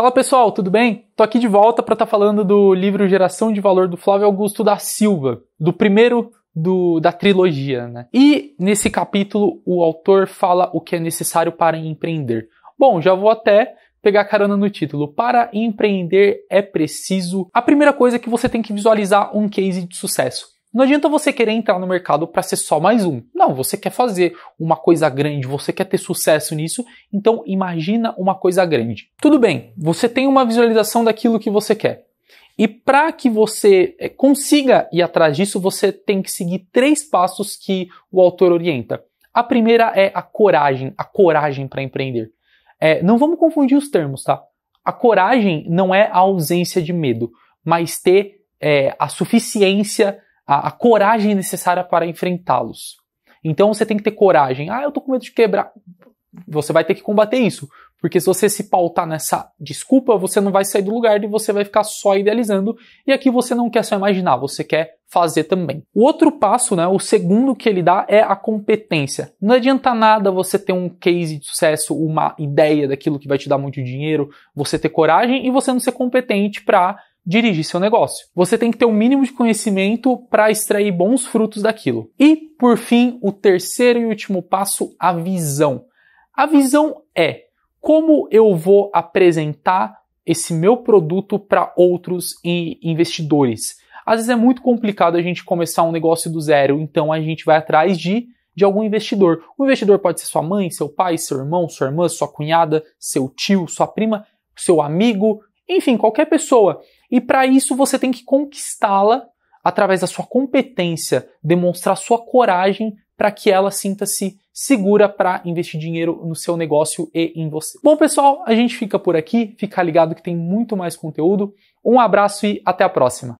Fala pessoal, tudo bem? Tô aqui de volta para estar tá falando do livro Geração de Valor do Flávio Augusto da Silva, do primeiro do, da trilogia, né? E nesse capítulo o autor fala o que é necessário para empreender. Bom, já vou até pegar carona no título. Para empreender é preciso. A primeira coisa é que você tem que visualizar um case de sucesso. Não adianta você querer entrar no mercado para ser só mais um. Não, você quer fazer uma coisa grande, você quer ter sucesso nisso, então imagina uma coisa grande. Tudo bem, você tem uma visualização daquilo que você quer. E para que você eh, consiga ir atrás disso, você tem que seguir três passos que o autor orienta. A primeira é a coragem, a coragem para empreender. É, não vamos confundir os termos, tá? A coragem não é a ausência de medo, mas ter é, a suficiência a, a coragem necessária para enfrentá-los. Então você tem que ter coragem. Ah, eu tô com medo de quebrar. Você vai ter que combater isso. Porque se você se pautar nessa desculpa, você não vai sair do lugar e você vai ficar só idealizando. E aqui você não quer só imaginar, você quer fazer também. O outro passo, né, o segundo que ele dá é a competência. Não adianta nada você ter um case de sucesso, uma ideia daquilo que vai te dar muito dinheiro, você ter coragem e você não ser competente para dirigir seu negócio. Você tem que ter o um mínimo de conhecimento para extrair bons frutos daquilo. E, por fim, o terceiro e último passo, a visão. A visão é como eu vou apresentar esse meu produto para outros investidores. Às vezes é muito complicado a gente começar um negócio do zero, então a gente vai atrás de de algum investidor. O investidor pode ser sua mãe, seu pai, seu irmão, sua irmã, sua cunhada, seu tio, sua prima, seu amigo, enfim, qualquer pessoa. E para isso você tem que conquistá-la através da sua competência, demonstrar sua coragem para que ela sinta-se segura para investir dinheiro no seu negócio e em você. Bom, pessoal, a gente fica por aqui. Fica ligado que tem muito mais conteúdo. Um abraço e até a próxima.